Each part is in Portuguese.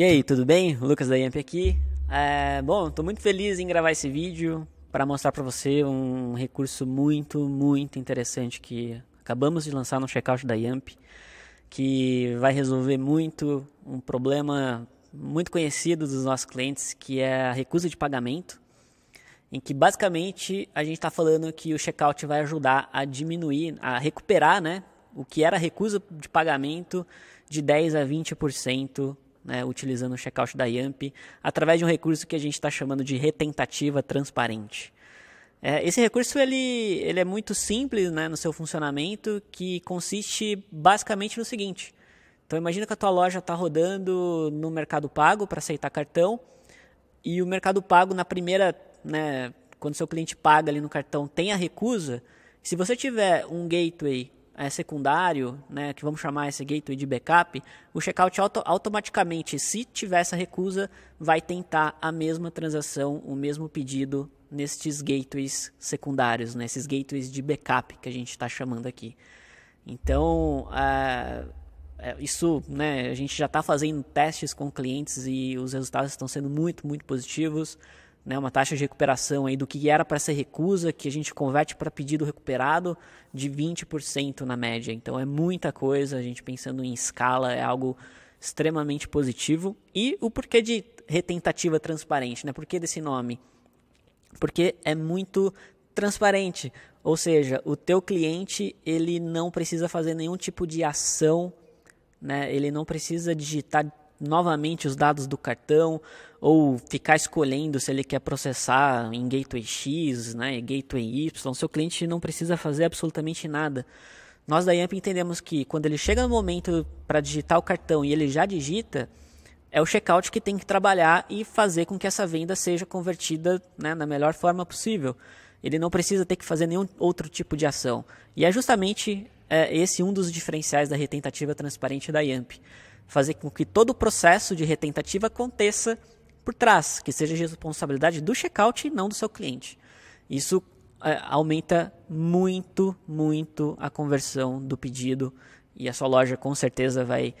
E aí, tudo bem? Lucas da Yamp aqui. É, bom, estou muito feliz em gravar esse vídeo para mostrar para você um recurso muito, muito interessante que acabamos de lançar no checkout da Yamp, que vai resolver muito um problema muito conhecido dos nossos clientes, que é a recusa de pagamento, em que basicamente a gente está falando que o checkout vai ajudar a diminuir, a recuperar, né, o que era recusa de pagamento de 10 a 20% né, utilizando o checkout da Yamp, através de um recurso que a gente está chamando de retentativa transparente. É, esse recurso ele, ele é muito simples né, no seu funcionamento, que consiste basicamente no seguinte. Então imagina que a tua loja está rodando no Mercado Pago para aceitar cartão e o Mercado Pago na primeira, né, quando seu cliente paga ali no cartão tem a recusa. Se você tiver um gateway é, secundário, né, que vamos chamar esse gateway de backup, o checkout auto automaticamente, se tiver essa recusa, vai tentar a mesma transação, o mesmo pedido nestes gateways secundários, nesses né, gateways de backup que a gente está chamando aqui. Então, é, é, isso, né, a gente já está fazendo testes com clientes e os resultados estão sendo muito, muito positivos né, uma taxa de recuperação aí do que era para ser recusa, que a gente converte para pedido recuperado, de 20% na média. Então é muita coisa, a gente pensando em escala, é algo extremamente positivo. E o porquê de retentativa transparente, né? Por que desse nome? Porque é muito transparente, ou seja, o teu cliente ele não precisa fazer nenhum tipo de ação, né? Ele não precisa digitar novamente os dados do cartão ou ficar escolhendo se ele quer processar em gateway X, né, gateway Y. Seu cliente não precisa fazer absolutamente nada. Nós da Yamp entendemos que quando ele chega no momento para digitar o cartão e ele já digita, é o checkout que tem que trabalhar e fazer com que essa venda seja convertida né, na melhor forma possível. Ele não precisa ter que fazer nenhum outro tipo de ação. E é justamente é, esse um dos diferenciais da retentativa transparente da Yamp fazer com que todo o processo de retentativa aconteça por trás, que seja responsabilidade do checkout e não do seu cliente. Isso é, aumenta muito, muito a conversão do pedido e a sua loja com certeza vai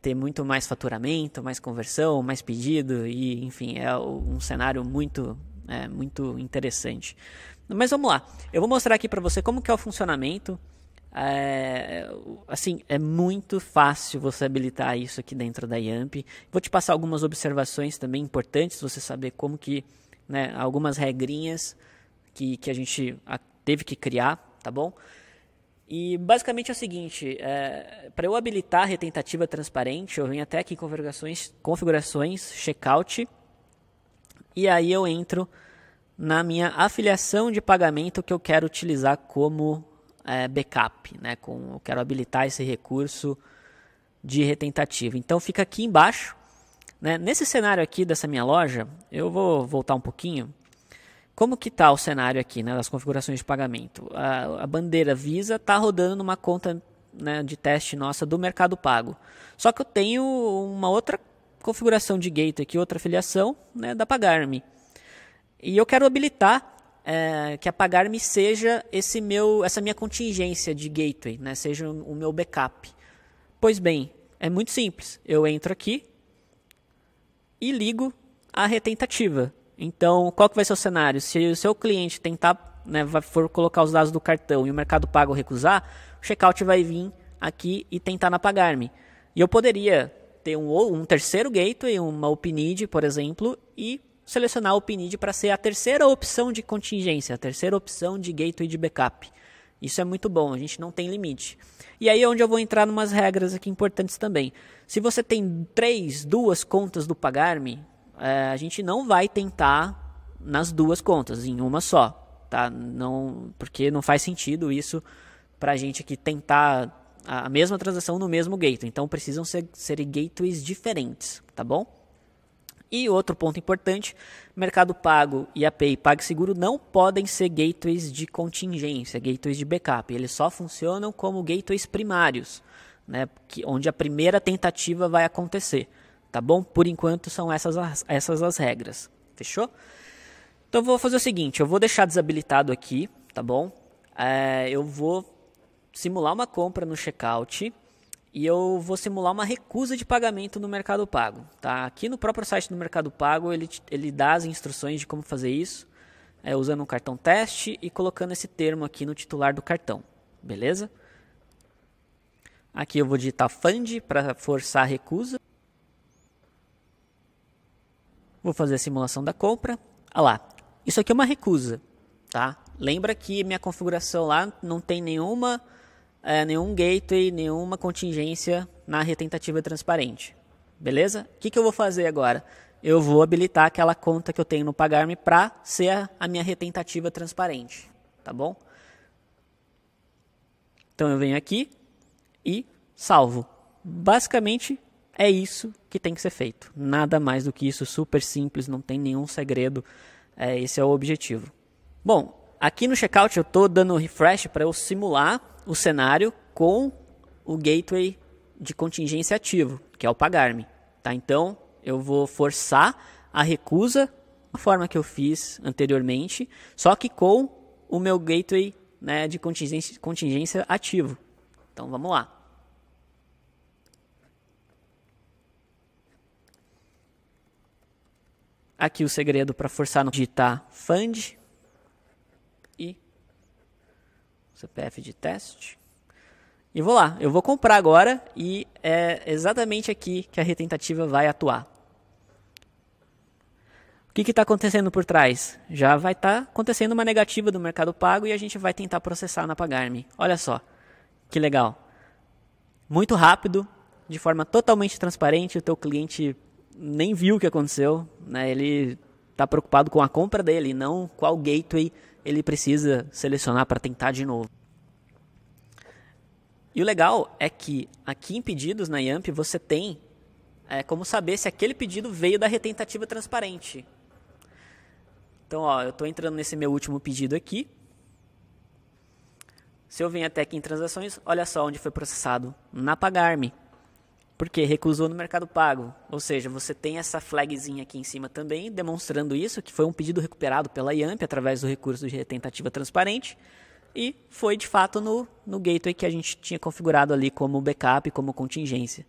ter muito mais faturamento, mais conversão, mais pedido e, enfim, é um cenário muito, é, muito interessante. Mas vamos lá, eu vou mostrar aqui para você como que é o funcionamento é, assim, é muito fácil você habilitar isso aqui dentro da YAMP. Vou te passar algumas observações também importantes, você saber como que, né, algumas regrinhas que, que a gente teve que criar, tá bom? E basicamente é o seguinte, é, para eu habilitar a retentativa transparente, eu venho até aqui em configurações, configurações checkout, e aí eu entro na minha afiliação de pagamento que eu quero utilizar como é, backup, né? Com, eu quero habilitar esse recurso de retentativa. Então fica aqui embaixo. Né? Nesse cenário aqui dessa minha loja, eu vou voltar um pouquinho. Como que está o cenário aqui né, das configurações de pagamento? A, a bandeira Visa está rodando numa conta né, de teste nossa do Mercado Pago. Só que eu tenho uma outra configuração de gateway aqui, outra filiação né, da Pagarme. E eu quero habilitar é, que apagar-me seja esse meu, essa minha contingência de gateway, né? seja o meu backup. Pois bem, é muito simples. Eu entro aqui e ligo a retentativa. Então, qual que vai ser o cenário? Se o seu cliente tentar, né, for colocar os dados do cartão e o Mercado Pago recusar, o checkout vai vir aqui e tentar apagar-me. E eu poderia ter um, um terceiro gateway, uma OpenID, por exemplo, e selecionar o PNID para ser a terceira opção de contingência, a terceira opção de gateway de backup. Isso é muito bom, a gente não tem limite. E aí é onde eu vou entrar umas regras aqui importantes também. Se você tem três, duas contas do Pagarme, é, a gente não vai tentar nas duas contas, em uma só. Tá? Não, porque não faz sentido isso para a gente aqui tentar a mesma transação no mesmo gateway. Então precisam ser, ser gateways diferentes, tá bom? E outro ponto importante, Mercado Pago e API PagSeguro não podem ser gateways de contingência, gateways de backup. Eles só funcionam como gateways primários, né, que, onde a primeira tentativa vai acontecer. Tá bom? Por enquanto são essas as, essas as regras. Fechou? Então vou fazer o seguinte, eu vou deixar desabilitado aqui, tá bom? É, eu vou simular uma compra no checkout e eu vou simular uma recusa de pagamento no Mercado Pago. Tá? Aqui no próprio site do Mercado Pago ele, ele dá as instruções de como fazer isso, é, usando um cartão teste e colocando esse termo aqui no titular do cartão, beleza? Aqui eu vou digitar fund para forçar a recusa. Vou fazer a simulação da compra. Olha lá, isso aqui é uma recusa, tá? Lembra que minha configuração lá não tem nenhuma é, nenhum gateway, nenhuma contingência na retentativa transparente. Beleza? O que, que eu vou fazer agora? Eu vou habilitar aquela conta que eu tenho no Pagarme para ser a, a minha retentativa transparente. Tá bom? Então eu venho aqui e salvo. Basicamente é isso que tem que ser feito. Nada mais do que isso, super simples, não tem nenhum segredo. É, esse é o objetivo. Bom, aqui no checkout eu estou dando refresh para eu simular o cenário com o gateway de contingência ativo, que é o pagar-me. Tá? Então, eu vou forçar a recusa da forma que eu fiz anteriormente, só que com o meu gateway né, de contingência, contingência ativo. Então, vamos lá. Aqui o segredo para forçar no digitar fund e CPF de teste. E vou lá, eu vou comprar agora e é exatamente aqui que a retentativa vai atuar. O que está acontecendo por trás? Já vai estar tá acontecendo uma negativa do mercado pago e a gente vai tentar processar na Pagar.me. Olha só, que legal. Muito rápido, de forma totalmente transparente, o teu cliente nem viu o que aconteceu, né? ele está preocupado com a compra dele, não qual gateway ele precisa selecionar para tentar de novo. E o legal é que aqui em pedidos na YAMP você tem é, como saber se aquele pedido veio da retentativa transparente. Então, ó, eu estou entrando nesse meu último pedido aqui. Se eu venho até aqui em transações, olha só onde foi processado na Pagar.me porque recusou no Mercado Pago. Ou seja, você tem essa flagzinha aqui em cima também, demonstrando isso, que foi um pedido recuperado pela IAMP através do recurso de tentativa transparente, e foi de fato no, no gateway que a gente tinha configurado ali como backup, como contingência.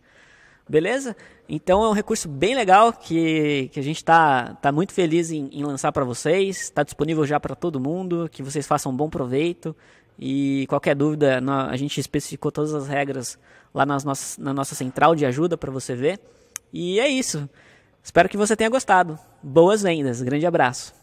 Beleza? Então é um recurso bem legal que, que a gente está tá muito feliz em, em lançar para vocês. Está disponível já para todo mundo. Que vocês façam bom proveito. E qualquer dúvida, a gente especificou todas as regras lá nas nossas, na nossa central de ajuda para você ver. E é isso. Espero que você tenha gostado. Boas vendas. Grande abraço.